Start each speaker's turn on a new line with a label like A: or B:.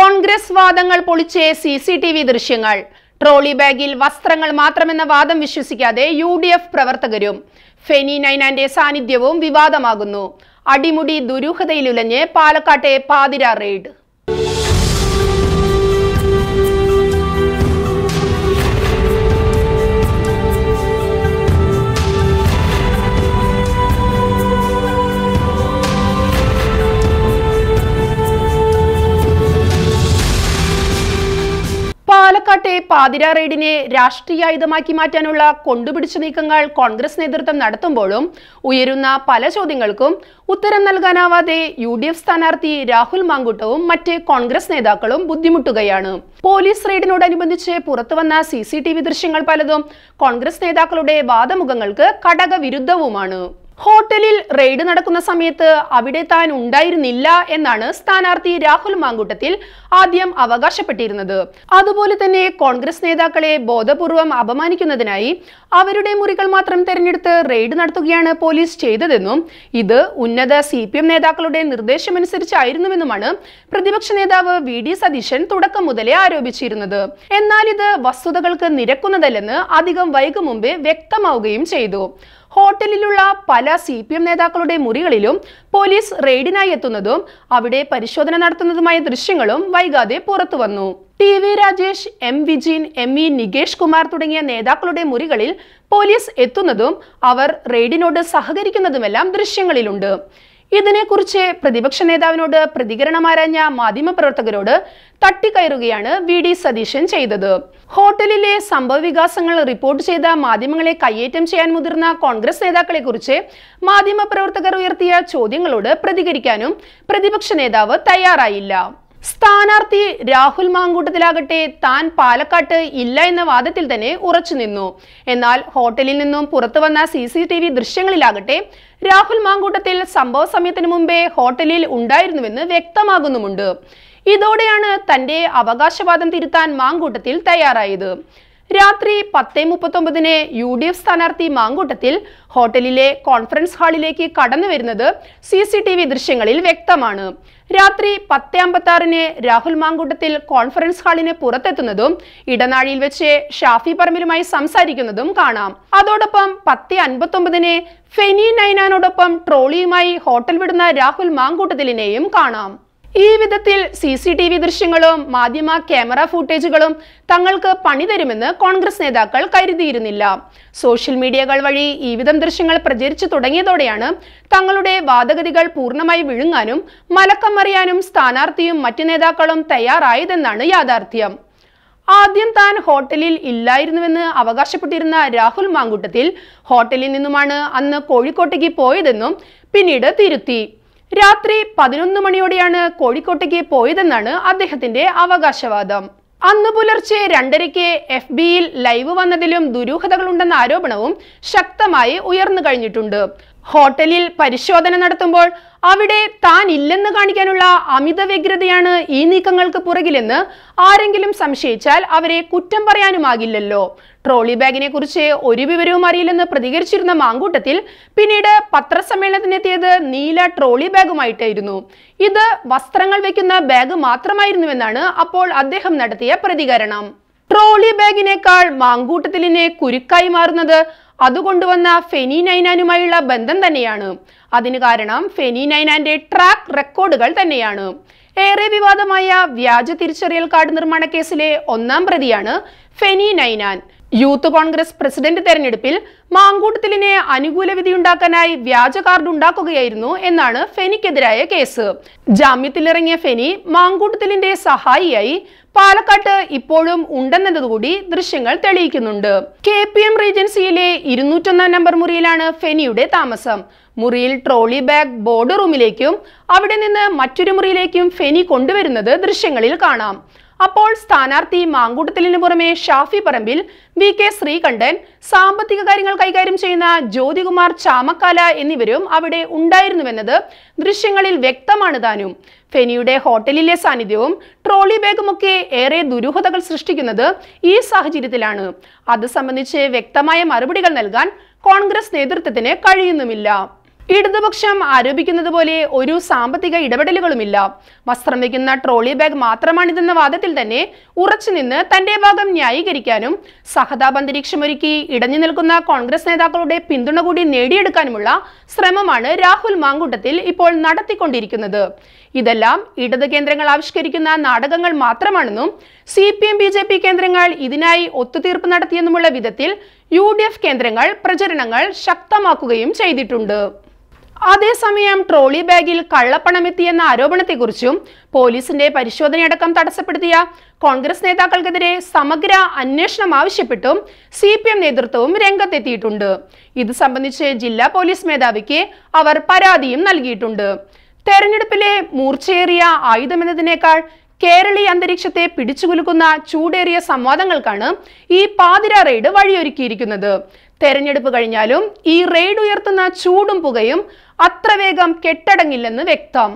A: കോൺഗ്രസ് വാദങ്ങൾ പൊളിച്ച് C C T V ദൃശ്യങ്ങൾ ട്രോളി ബാഗിൽ വസ്ത്രങ്ങൾ മാത്രമെന്ന വാദം വിശ്വസിക്കാതെ യു ഡി എഫ് പ്രവർത്തകരും ഫെനി നൈനാന്റെ സാന്നിധ്യവും വിവാദമാകുന്നു അടിമുടി ദുരൂഹതയിലുലഞ്ഞ് പാലക്കാട്ടെ പാതിര റെയ്ഡ് പാതിര റെയ്ഡിനെ രാഷ്ട്രീയ ആയുധമാക്കി മാറ്റാനുള്ള കൊണ്ടുപിടിച്ച നീക്കങ്ങൾ കോൺഗ്രസ് നേതൃത്വം നടത്തുമ്പോഴും ഉയരുന്ന പല ചോദ്യങ്ങൾക്കും ഉത്തരം നൽകാനാവാതെ യു ഡി എഫ് സ്ഥാനാർത്ഥി രാഹുൽ മാങ്കുട്ടവും മറ്റ് കോൺഗ്രസ് നേതാക്കളും ബുദ്ധിമുട്ടുകയാണ് പോലീസ് റെയ്ഡിനോടനുബന്ധിച്ച് പുറത്തുവന്ന സി സി ടി വി ദൃശ്യങ്ങൾ പലതും കോൺഗ്രസ് നേതാക്കളുടെ വാദമുഖങ്ങൾക്ക് കടകവിരുദ്ധവുമാണ് ഹോട്ടലിൽ റെയ്ഡ് നടക്കുന്ന സമയത്ത് അവിടെ താൻ ഉണ്ടായിരുന്നില്ല എന്നാണ് സ്ഥാനാർത്ഥി രാഹുൽ മാങ്കൂട്ടത്തിൽ ആദ്യം അവകാശപ്പെട്ടിരുന്നത് അതുപോലെ തന്നെ കോൺഗ്രസ് നേതാക്കളെ ബോധപൂർവം അപമാനിക്കുന്നതിനായി അവരുടെ മുറികൾ മാത്രം തെരഞ്ഞെടുത്ത് റെയ്ഡ് നടത്തുകയാണ് പോലീസ് ചെയ്തതെന്നും ഇത് ഉന്നത സി പി എം നേതാക്കളുടെ നിർദ്ദേശമനുസരിച്ചായിരുന്നുവെന്നുമാണ് പ്രതിപക്ഷ നേതാവ് വി ഡി സതീശൻ തുടക്കം മുതലേ ആരോപിച്ചിരുന്നത് എന്നാൽ ഇത് വസ്തുതകൾക്ക് നിരക്കുന്നതല്ലെന്ന് അധികം വൈകും മുമ്പേ വ്യക്തമാവുകയും ചെയ്തു ഹോട്ടലിലുള്ള പല സി പി എം നേതാക്കളുടെ മുറികളിലും പോലീസ് റെയ്ഡിനായി എത്തുന്നതും അവിടെ പരിശോധന നടത്തുന്നതുമായ ദൃശ്യങ്ങളും വൈകാതെ പുറത്തു വന്നു T V Rajesh M Vijin M ഇ നികേഷ് കുമാർ തുടങ്ങിയ നേതാക്കളുടെ മുറികളിൽ പോലീസ് എത്തുന്നതും അവർ റെയ്ഡിനോട് സഹകരിക്കുന്നതുമെല്ലാം ദൃശ്യങ്ങളിലുണ്ട് ഇതിനെക്കുറിച്ച് പ്രതിപക്ഷ നേതാവിനോട് പ്രതികരണം പ്രതികരണമാരഞ്ഞ മാധ്യമപ്രവർത്തകരോട് തട്ടിക്കയറുകയാണ് വി ഡി സതീശൻ ചെയ്തത് ഹോട്ടലിലെ സംഭവവികാസങ്ങൾ റിപ്പോർട്ട് ചെയ്ത മാധ്യമങ്ങളെ കയ്യേറ്റം ചെയ്യാൻ മുതിർന്ന കോൺഗ്രസ് നേതാക്കളെ കുറിച്ച് മാധ്യമപ്രവർത്തകർ ഉയർത്തിയ ചോദ്യങ്ങളോട് പ്രതികരിക്കാനും പ്രതിപക്ഷ നേതാവ് തയ്യാറായില്ല സ്ഥാനാർത്ഥി രാഹുൽ മാങ്കൂട്ടത്തിലാകട്ടെ താൻ പാലക്കാട്ട് ഇല്ല എന്ന വാദത്തിൽ തന്നെ ഉറച്ചു നിന്നു എന്നാൽ ഹോട്ടലിൽ നിന്നും പുറത്തു വന്ന സി സി ടി വി ദൃശ്യങ്ങളിലാകട്ടെ രാഹുൽ മാങ്കൂട്ടത്തിൽ സംഭവ സമയത്തിന് മുമ്പേ ഹോട്ടലിൽ ഉണ്ടായിരുന്നുവെന്ന് വ്യക്തമാകുന്നുമുണ്ട് ഇതോടെയാണ് തന്റെ അവകാശവാദം തിരുത്താൻ മാങ്കൂട്ടത്തിൽ തയ്യാറായത് രാത്രി പത്തേ മുപ്പത്തൊമ്പതിന് യു ഡി എഫ് സ്ഥാനാർത്ഥി മാങ്കൂട്ടത്തിൽ ഹോട്ടലിലെ കോൺഫറൻസ് ഹാളിലേക്ക് കടന്നു വരുന്നത് സി സി ടി വി ദൃശ്യങ്ങളിൽ വ്യക്തമാണ് രാത്രി പത്തേ ആറിന് രാഹുൽ മാങ്കൂട്ടത്തിൽ കോൺഫറൻസ് ഹാളിന് പുറത്തെത്തുന്നതും ഇടനാഴിയിൽ വെച്ച് ഷാഫി പറമ്പിലുമായി സംസാരിക്കുന്നതും കാണാം അതോടൊപ്പം പത്തേ അൻപത്തൊമ്പതിന് ഫെനി നൈനാനോടൊപ്പം ട്രോളിയുമായി ഹോട്ടൽ വിടുന്ന രാഹുൽ മാങ്കൂട്ടത്തിലിനെയും കാണാം ഈ വിധത്തിൽ സി സി ടി വി ദൃശ്യങ്ങളും മാധ്യമ ക്യാമറ ഫൂട്ടേജുകളും തങ്ങൾക്ക് പണി കോൺഗ്രസ് നേതാക്കൾ കരുതിയിരുന്നില്ല സോഷ്യൽ മീഡിയകൾ വഴി ഈ വിധം ദൃശ്യങ്ങൾ പ്രചരിച്ചു തുടങ്ങിയതോടെയാണ് തങ്ങളുടെ വാദഗതികൾ പൂർണ്ണമായി വിഴുങ്ങാനും അറിയാനും സ്ഥാനാർത്ഥിയും മറ്റു നേതാക്കളും തയ്യാറായതെന്നാണ് യാഥാർത്ഥ്യം ആദ്യം താൻ ഹോട്ടലിൽ ഇല്ലായിരുന്നുവെന്ന് അവകാശപ്പെട്ടിരുന്ന രാഹുൽ മാങ്കൂട്ടത്തിൽ ഹോട്ടലിൽ നിന്നുമാണ് അന്ന് കോഴിക്കോട്ടേക്ക് പോയതെന്നും പിന്നീട് തിരുത്തി രാത്രി പതിനൊന്ന് മണിയോടെയാണ് കോഴിക്കോട്ടേക്ക് പോയതെന്നാണ് അദ്ദേഹത്തിന്റെ അവകാശവാദം അന്ന് പുലർച്ചെ രണ്ടരയ്ക്ക് എഫ് ബിയിൽ ലൈവ് വന്നതിലും ദുരൂഹതകളുണ്ടെന്ന ആരോപണവും ശക്തമായി ഉയർന്നു കഴിഞ്ഞിട്ടുണ്ട് ഹോട്ടലിൽ പരിശോധന നടത്തുമ്പോൾ അവിടെ താൻ ഇല്ലെന്ന് കാണിക്കാനുള്ള അമിത വ്യഗ്രതയാണ് ഈ നീക്കങ്ങൾക്ക് പുറകിലെന്ന് ആരെങ്കിലും സംശയിച്ചാൽ അവരെ കുറ്റം പറയാനുമാകില്ലല്ലോ ട്രോളി ബാഗിനെ കുറിച്ച് ഒരു വിവരവും അറിയില്ലെന്ന് പ്രതികരിച്ചിരുന്ന മാങ്കൂട്ടത്തിൽ പിന്നീട് പത്രസമ്മേളനത്തിനെത്തിയത് നീല ട്രോളി ബാഗുമായിട്ടായിരുന്നു ഇത് വസ്ത്രങ്ങൾ വെക്കുന്ന ബാഗ് മാത്രമായിരുന്നുവെന്നാണ് അപ്പോൾ അദ്ദേഹം നടത്തിയ പ്രതികരണം ട്രോളി ബാഗിനേക്കാൾ മാങ്കൂട്ടത്തിലിനെ കുരുക്കായി മാറുന്നത് അതുകൊണ്ടുവന്ന ഫെനി നൈനാനുമായുള്ള ബന്ധം തന്നെയാണ് അതിന് കാരണം ഫെനി നൈനാന്റെ ട്രാക്ക് റെക്കോർഡുകൾ തന്നെയാണ് ഏറെ വിവാദമായ വ്യാജ തിരിച്ചറിയൽ കാർഡ് നിർമ്മാണ കേസിലെ ഒന്നാം പ്രതിയാണ് ഫെനി നൈനാൻ യൂത്ത് കോൺഗ്രസ് പ്രസിഡന്റ് തെരഞ്ഞെടുപ്പിൽ മാങ്കൂട്ടത്തിലിനെ അനുകൂല വിധിയുണ്ടാക്കാനായി വ്യാജ കാർഡ് ഉണ്ടാക്കുകയായിരുന്നു എന്നാണ് ഫെനിക്കെതിരായ കേസ് ജാമ്യത്തിലിറങ്ങിയ ഫെനി മാങ്കൂട്ടത്തിലിന്റെ സഹായിയായി പാലക്കാട്ട് ഇപ്പോഴും ഉണ്ടെന്നതുകൂടി ദൃശ്യങ്ങൾ തെളിയിക്കുന്നുണ്ട് കെ പി എം റീജൻസിയിലെ ഇരുന്നൂറ്റൊന്നാം നമ്പർ മുറിയിലാണ് ഫെനിയുടെ താമസം മുറിയിൽ ട്രോളി ബാഗ് ബോർഡ് റൂമിലേക്കും അവിടെ നിന്ന് മറ്റൊരു മുറിയിലേക്കും ഫെനി കൊണ്ടുവരുന്നത് ദൃശ്യങ്ങളിൽ കാണാം അപ്പോൾ സ്ഥാനാർത്ഥി മാങ്കൂട്ടത്തിലിന് പുറമെ ഷാഫി പറമ്പിൽ വി കെ ശ്രീകണ്ഠൻ സാമ്പത്തിക കാര്യങ്ങൾ കൈകാര്യം ചെയ്യുന്ന ജ്യോതികുമാർ ചാമക്കാല എന്നിവരും അവിടെ ഉണ്ടായിരുന്നുവെന്നത് ദൃശ്യങ്ങളിൽ വ്യക്തമാണ് താനും ഫെനിയുടെ ഹോട്ടലിലെ സാന്നിധ്യവും ട്രോളി ബാഗുമൊക്കെ ഏറെ ദുരൂഹതകൾ സൃഷ്ടിക്കുന്നത് ഈ സാഹചര്യത്തിലാണ് അത് സംബന്ധിച്ച് വ്യക്തമായ മറുപടികൾ നൽകാൻ കോൺഗ്രസ് നേതൃത്വത്തിന് കഴിയുന്നുമില്ല ഇടതുപക്ഷം ആരോപിക്കുന്നത് പോലെ ഒരു സാമ്പത്തിക ഇടപെടലുകളുമില്ല വസ്ത്രം വയ്ക്കുന്ന ട്രോളി ബാഗ് മാത്രമാണിതെന്ന വാദത്തിൽ തന്നെ ഉറച്ചുനിന്ന് തന്റെ ഭാഗം ന്യായീകരിക്കാനും സഹതാപന്തരീക്ഷമൊരുക്കി ഇടഞ്ഞു നിൽക്കുന്ന കോൺഗ്രസ് നേതാക്കളുടെ പിന്തുണ കൂടി നേടിയെടുക്കാനുമുള്ള ശ്രമമാണ് രാഹുൽ മാങ്കൂട്ടത്തിൽ ഇപ്പോൾ നടത്തിക്കൊണ്ടിരിക്കുന്നത് ഇതെല്ലാം ഇടത് കേന്ദ്രങ്ങൾ ആവിഷ്കരിക്കുന്ന നാടകങ്ങൾ മാത്രമാണെന്നും C P M B J P കേന്ദ്രങ്ങൾ ഇതിനായി ഒത്തുതീർപ്പ് നടത്തിയെന്നുമുള്ള വിധത്തിൽ യു ഡി എഫ് കേന്ദ്രങ്ങൾ പ്രചരണങ്ങൾ ശക്തമാക്കുകയും ചെയ്തിട്ടുണ്ട് അതേസമയം ട്രോളി ബാഗിൽ കള്ളപ്പണമെത്തിയെന്ന ആരോപണത്തെക്കുറിച്ചും പോലീസിന്റെ പരിശോധനയടക്കം തടസ്സപ്പെടുത്തിയ കോൺഗ്രസ് നേതാക്കൾക്കെതിരെ സമഗ്ര അന്വേഷണം ആവശ്യപ്പെട്ടും സി പി എം നേതൃത്വവും രംഗത്തെത്തിയിട്ടുണ്ട് ഇത് സംബന്ധിച്ച് ജില്ലാ പോലീസ് മേധാവിക്ക് അവർ പരാതിയും നൽകിയിട്ടുണ്ട് തെരഞ്ഞെടുപ്പിലെ മൂർച്ചയേറിയ ആയുധമെന്നതിനേക്കാൾ കേരളീയ അന്തരീക്ഷത്തെ പിടിച്ചുകുലുക്കുന്ന ചൂടേറിയ സംവാദങ്ങൾക്കാണ് ഈ പാതിര റെയ്ഡ് വഴിയൊരുക്കിയിരിക്കുന്നത് തെരഞ്ഞെടുപ്പ് കഴിഞ്ഞാലും ഈ റെയ്ഡ് ഉയർത്തുന്ന ചൂടും പുകയും അത്ര വേഗം കെട്ടടങ്ങില്ലെന്ന് വ്യക്തം